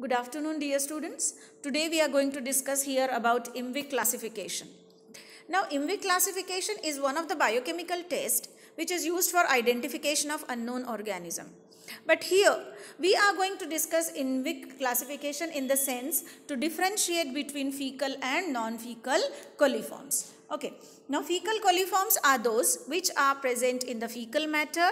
Good afternoon dear students. Today we are going to discuss here about IMVI classification. Now IMVI classification is one of the biochemical tests which is used for identification of unknown organism. But here we are going to discuss IMViC classification in the sense to differentiate between fecal and non-fecal coliforms. Okay. Now fecal coliforms are those which are present in the fecal matter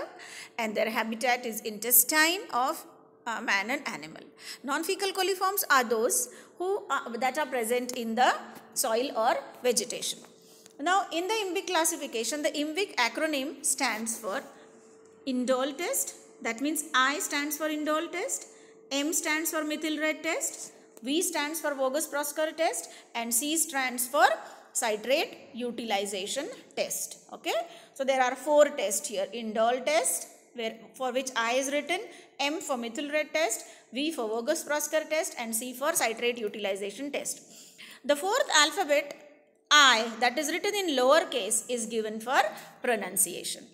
and their habitat is intestine of uh, man and animal. Non-fecal coliforms are those who are, that are present in the soil or vegetation. Now in the IMBIC classification, the IMBIC acronym stands for indole test. That means I stands for indole test, M stands for methyl red test, V stands for Vogus proskauer test and C stands for citrate utilization test. Okay. So there are four tests here. Indole test, where, for which I is written, M for methyl red test, V for Vogus Prosker test and C for citrate utilization test. The fourth alphabet I that is written in lowercase is given for pronunciation.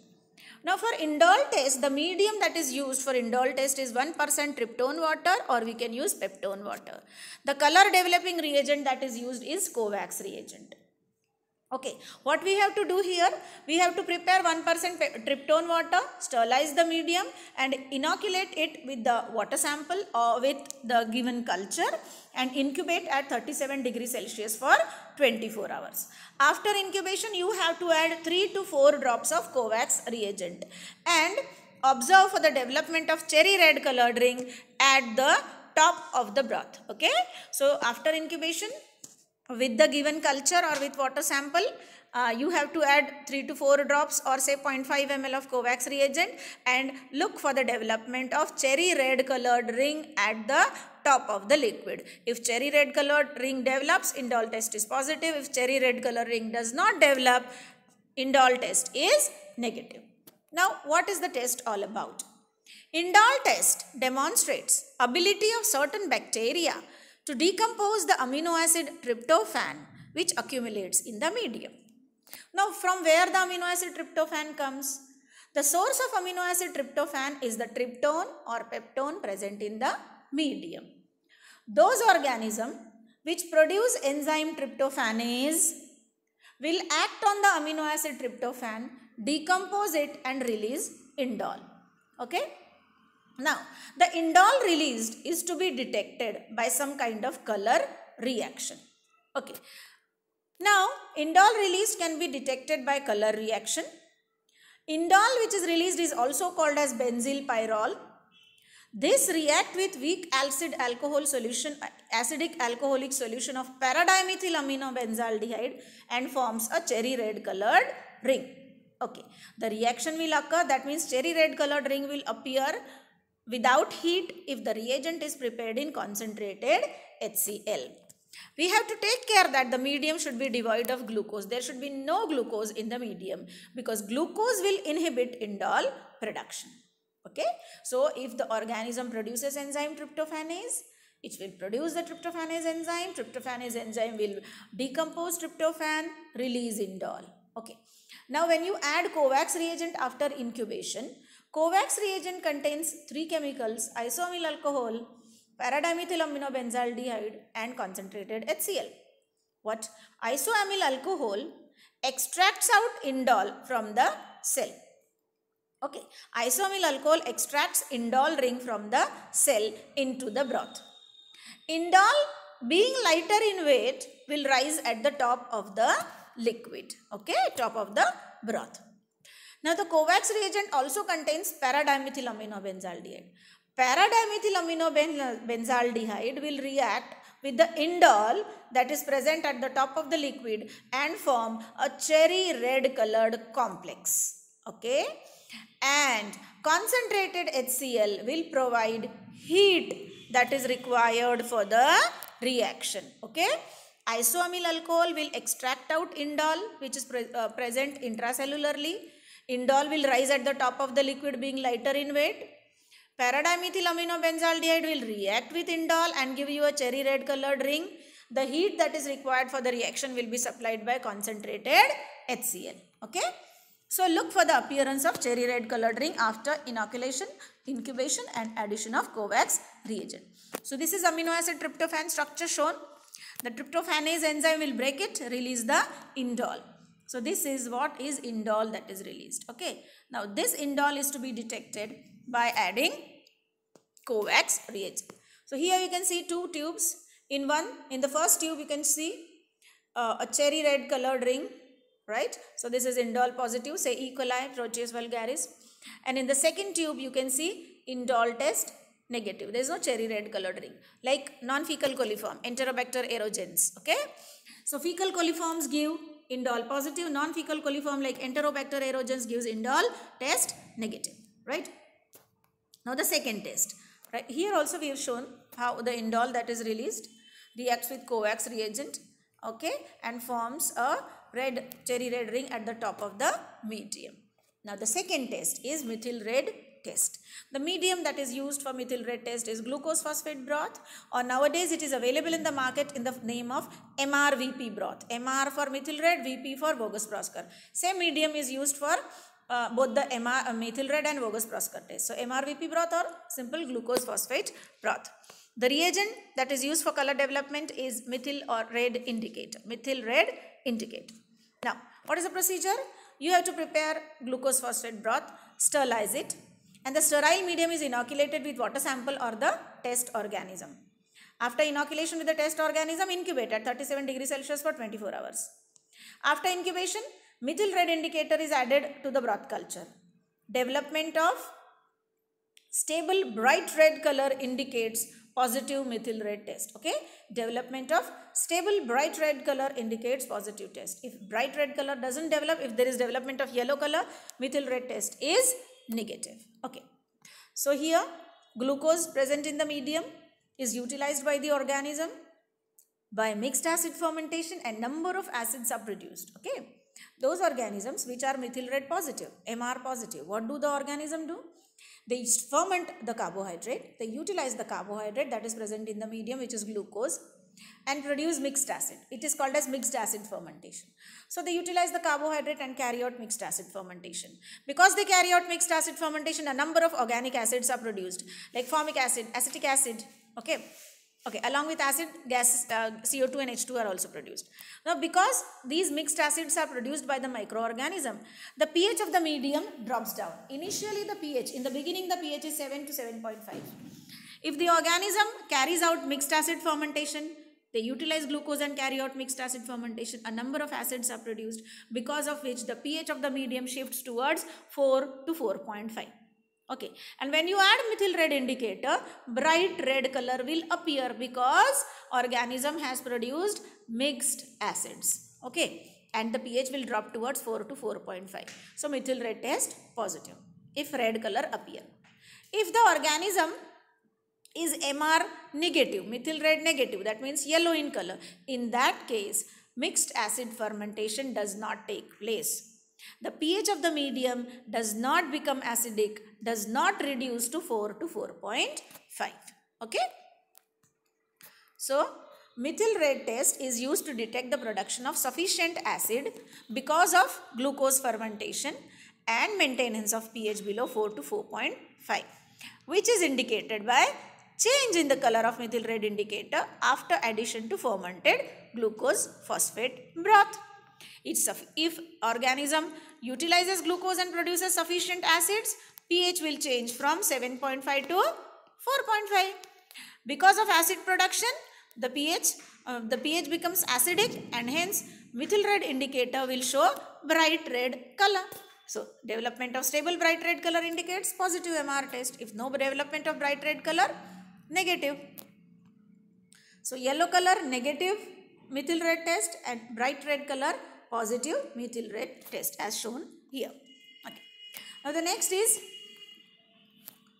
Now for indole test, the medium that is used for indole test is 1% tryptone water or we can use peptone water. The color developing reagent that is used is COVAX reagent. Okay, what we have to do here? We have to prepare 1% tryptone water, sterilize the medium and inoculate it with the water sample or uh, with the given culture and incubate at 37 degrees Celsius for 24 hours. After incubation, you have to add 3 to 4 drops of COVAX reagent and observe for the development of cherry red colored ring at the top of the broth. Okay, so after incubation, with the given culture or with water sample uh, you have to add 3 to 4 drops or say 0.5 ml of Covax reagent and look for the development of cherry red colored ring at the top of the liquid. If cherry red colored ring develops, indole test is positive. If cherry red colored ring does not develop, indole test is negative. Now what is the test all about? Indole test demonstrates ability of certain bacteria to decompose the amino acid tryptophan which accumulates in the medium. Now from where the amino acid tryptophan comes? The source of amino acid tryptophan is the tryptone or peptone present in the medium. Those organisms which produce enzyme tryptophanase will act on the amino acid tryptophan, decompose it and release indole. Okay. Now, the indole released is to be detected by some kind of color reaction. Okay. Now, indole released can be detected by color reaction. Indole which is released is also called as benzyl pyrrole. This react with weak acid alcohol solution, acidic alcoholic solution of paradimethyl benzaldehyde and forms a cherry red colored ring. Okay. The reaction will occur that means cherry red colored ring will appear without heat if the reagent is prepared in concentrated HCl. We have to take care that the medium should be devoid of glucose. There should be no glucose in the medium because glucose will inhibit indole production. Okay. So, if the organism produces enzyme tryptophanase, it will produce the tryptophanase enzyme. Tryptophanase enzyme will decompose tryptophan, release indole. Okay. Now, when you add COVAX reagent after incubation, COVAX reagent contains three chemicals, isomyl alcohol, paradimethylaminobenzaldehyde and concentrated HCl. What? Isoamyl alcohol extracts out indole from the cell. Okay, isomyl alcohol extracts indole ring from the cell into the broth. Indole being lighter in weight will rise at the top of the liquid, okay, top of the broth. Now the COVAX reagent also contains paradimethylaminobenzyaldehyde. Paradimethylaminobenzyaldehyde will react with the indole that is present at the top of the liquid and form a cherry red colored complex. Okay. And concentrated HCl will provide heat that is required for the reaction. Okay. Isoamyl alcohol will extract out indole which is pre uh, present intracellularly Indole will rise at the top of the liquid being lighter in weight. paradimethylaminobenzaldehyde will react with indole and give you a cherry red colored ring. The heat that is required for the reaction will be supplied by concentrated HCl. Okay. So look for the appearance of cherry red colored ring after inoculation, incubation and addition of COVAX reagent. So this is amino acid tryptophan structure shown. The tryptophanase enzyme will break it, release the indole. So this is what is indole that is released. Okay. Now this indole is to be detected by adding COVAX reagent. So here you can see two tubes. In one, in the first tube you can see uh, a cherry red colored ring, right? So this is indole positive, say E. coli, Proteus vulgaris. And in the second tube you can see indole test negative. There is no cherry red colored ring. Like non-fecal coliform, Enterobacter aerogens, okay? So fecal coliforms give indol. Positive non-fecal coliform like enterobacter aerogens gives indol test negative, right? Now the second test, right? Here also we have shown how the indol that is released reacts with coax reagent, okay, and forms a red cherry red ring at the top of the medium. Now the second test is methyl red test. The medium that is used for methyl red test is glucose phosphate broth or nowadays it is available in the market in the name of MRVP broth. MR for methyl red, VP for Vogus proscar. Same medium is used for uh, both the MR, uh, methyl red and Vogus proscar test. So MRVP broth or simple glucose phosphate broth. The reagent that is used for color development is methyl or red indicator. Methyl red indicator. Now, what is the procedure? You have to prepare glucose phosphate broth, sterilize it, and the sterile medium is inoculated with water sample or the test organism. After inoculation with the test organism, incubate at 37 degrees Celsius for 24 hours. After incubation, methyl red indicator is added to the broth culture. Development of stable bright red color indicates positive methyl red test. Okay. Development of stable bright red color indicates positive test. If bright red color doesn't develop, if there is development of yellow color, methyl red test is negative. Okay. So here glucose present in the medium is utilized by the organism by mixed acid fermentation and number of acids are produced. Okay. Those organisms which are methyl red positive, MR positive, what do the organism do? They ferment the carbohydrate, they utilize the carbohydrate that is present in the medium which is glucose and produce mixed acid. It is called as mixed acid fermentation. So they utilize the carbohydrate and carry out mixed acid fermentation. Because they carry out mixed acid fermentation, a number of organic acids are produced like formic acid, acetic acid, okay. Okay, along with acid, gas, uh, CO2 and H2 are also produced. Now, because these mixed acids are produced by the microorganism, the pH of the medium drops down. Initially, the pH, in the beginning, the pH is 7 to 7.5. If the organism carries out mixed acid fermentation, they utilize glucose and carry out mixed acid fermentation. A number of acids are produced because of which the pH of the medium shifts towards 4 to 4.5. Okay, and when you add methyl red indicator, bright red color will appear because organism has produced mixed acids. Okay, and the pH will drop towards 4 to 4.5. So methyl red test positive if red color appear. If the organism is MR negative, methyl red negative, that means yellow in color. In that case, mixed acid fermentation does not take place. The pH of the medium does not become acidic, does not reduce to 4 to 4.5. Okay? So, methyl red test is used to detect the production of sufficient acid because of glucose fermentation and maintenance of pH below 4 to 4.5 which is indicated by change in the color of methyl red indicator after addition to fermented glucose phosphate broth. It's if organism utilizes glucose and produces sufficient acids, pH will change from 7.5 to 4.5. Because of acid production, the pH, uh, the pH becomes acidic and hence methyl red indicator will show bright red color. So development of stable bright red color indicates positive MR test. If no development of bright red color, negative. So yellow color negative methyl red test and bright red color positive methyl red test as shown here. Okay. Now the next is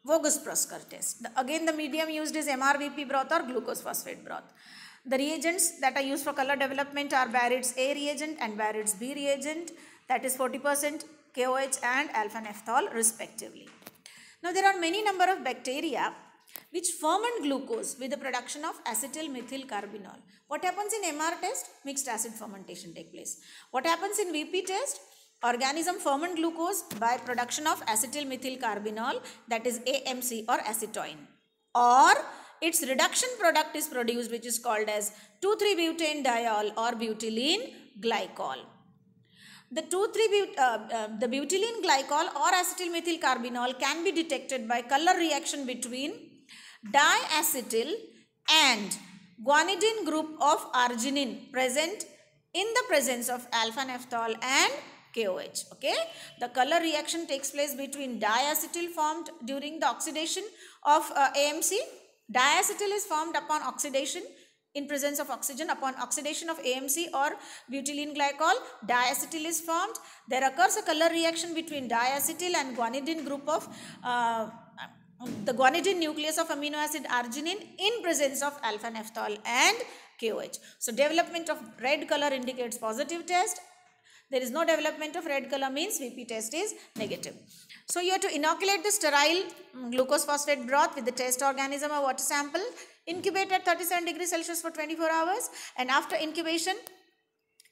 Vogus Proskor test. The, again the medium used is MRVP broth or glucose phosphate broth. The reagents that are used for color development are Barrett's A reagent and Barrett's B reagent that is 40% KOH and alpha-naphthol respectively. Now there are many number of bacteria which ferment glucose with the production of acetyl methyl carbinol. What happens in MR test? Mixed acid fermentation take place. What happens in VP test? Organism ferment glucose by production of acetyl methyl carbinol that is AMC or acetone. Or its reduction product is produced which is called as 2,3-butane diol or butylene glycol. The 2,3 uh, uh, the butylene glycol or acetyl methyl carbinol can be detected by color reaction between diacetyl and guanidine group of arginine present in the presence of alpha naphthol and KOH. Okay. The color reaction takes place between diacetyl formed during the oxidation of uh, AMC. Diacetyl is formed upon oxidation in presence of oxygen upon oxidation of AMC or butylene glycol diacetyl is formed. There occurs a color reaction between diacetyl and guanidine group of uh, the guanidine nucleus of amino acid arginine in presence of alpha naphthol and KOH. So development of red color indicates positive test. There is no development of red color means VP test is negative. So you have to inoculate the sterile glucose phosphate broth with the test organism or water sample. Incubate at 37 degrees Celsius for 24 hours and after incubation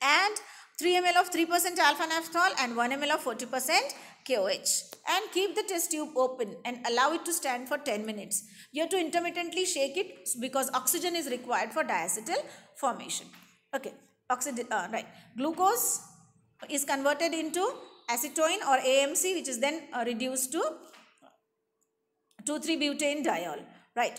and 3 ml of 3% alpha naphthol and 1 ml of 40% KOH and keep the test tube open and allow it to stand for 10 minutes. You have to intermittently shake it because oxygen is required for diacetyl formation. Okay, Oxid uh, right. Glucose is converted into acetone or AMC which is then uh, reduced to 2,3-butane diol. Right.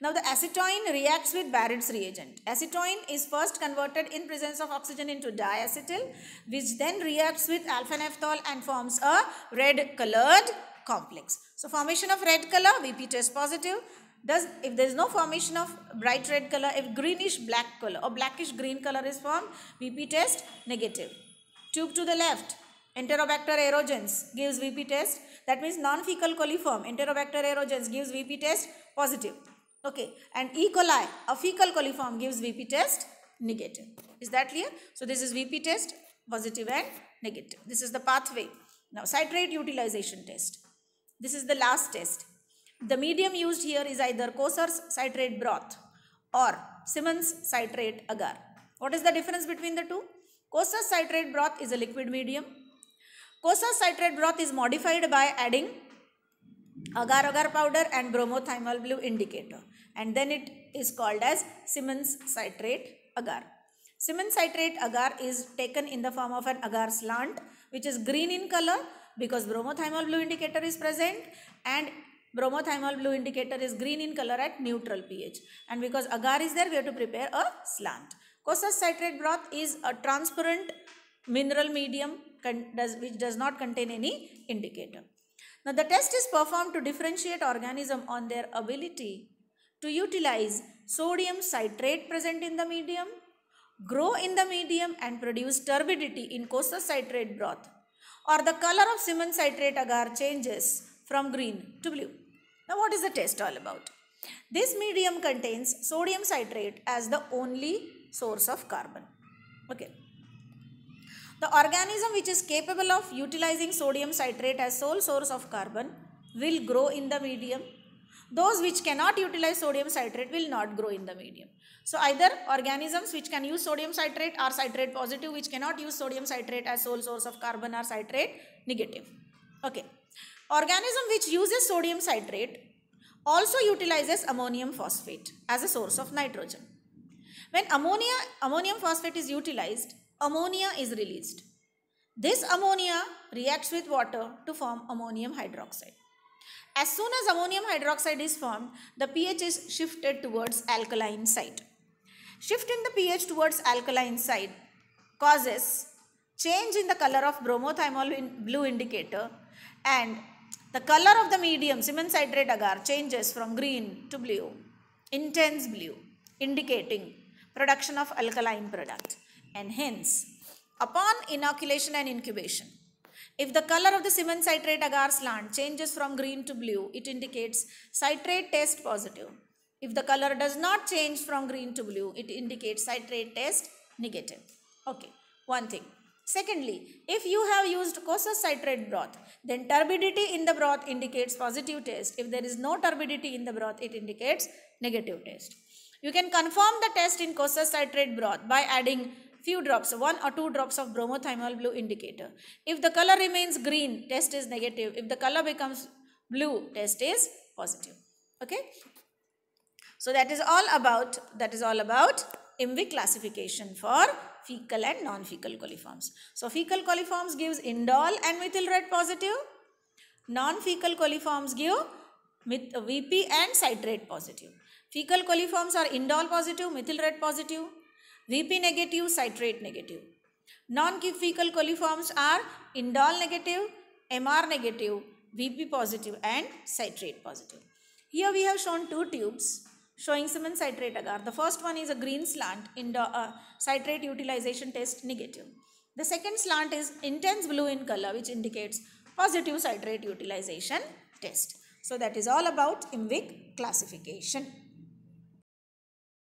Now the acetone reacts with Barrett's reagent. Acetone is first converted in presence of oxygen into diacetyl which then reacts with alpha naphthol and forms a red colored complex. So formation of red color VP test positive. Does, if there is no formation of bright red color, if greenish black color or blackish green color is formed, VP test negative. Tube to the left, Enterobacter aerogens gives VP test. That means non-fecal coliform. Enterobacter aerogens gives VP test positive. Okay, and E. coli, a fecal coliform gives VP test negative. Is that clear? So this is VP test, positive and negative. This is the pathway. Now citrate utilization test. This is the last test. The medium used here is either Koser's citrate broth or Simmons citrate agar. What is the difference between the two? Koser's citrate broth is a liquid medium. Koser's citrate broth is modified by adding agar agar powder and bromothymol blue indicator and then it is called as Simmons citrate agar. Simmons citrate agar is taken in the form of an agar slant which is green in color because bromothymol blue indicator is present and bromothymol blue indicator is green in color at neutral pH and because agar is there we have to prepare a slant. Kosas citrate broth is a transparent mineral medium does, which does not contain any indicator. Now the test is performed to differentiate organism on their ability to utilize sodium citrate present in the medium, grow in the medium and produce turbidity in costa citrate broth or the color of Simon citrate agar changes from green to blue. Now what is the test all about? This medium contains sodium citrate as the only source of carbon. Okay. The organism which is capable of utilizing sodium citrate as sole source of carbon will grow in the medium those which cannot utilize sodium citrate will not grow in the medium. So either organisms which can use sodium citrate are citrate positive which cannot use sodium citrate as sole source of carbon are citrate negative. Okay. Organism which uses sodium citrate also utilizes ammonium phosphate as a source of nitrogen. When ammonia, ammonium phosphate is utilized, ammonia is released. This ammonia reacts with water to form ammonium hydroxide. As soon as ammonium hydroxide is formed, the pH is shifted towards alkaline side. Shifting the pH towards alkaline side causes change in the color of bromothymol in blue indicator and the color of the medium Siemens citrate agar changes from green to blue, intense blue, indicating production of alkaline product and hence upon inoculation and incubation if the color of the cement citrate agar slant changes from green to blue, it indicates citrate test positive. If the color does not change from green to blue, it indicates citrate test negative. Okay, one thing. Secondly, if you have used causous citrate broth, then turbidity in the broth indicates positive test. If there is no turbidity in the broth, it indicates negative test. You can confirm the test in causous citrate broth by adding few drops, one or two drops of bromothymol blue indicator. If the color remains green, test is negative. If the color becomes blue, test is positive. Okay. So that is all about, that is all about IMVI classification for fecal and non-fecal coliforms. So fecal coliforms gives indole and methyl red positive. Non-fecal coliforms give uh, VP and citrate positive. Fecal coliforms are indole positive, methyl red positive. VP negative, citrate negative. Non-fecal coliforms are indole negative, MR negative, VP positive and citrate positive. Here we have shown two tubes showing Simmons citrate agar. The first one is a green slant, in uh, citrate utilization test negative. The second slant is intense blue in color which indicates positive citrate utilization test. So that is all about IMVIC classification.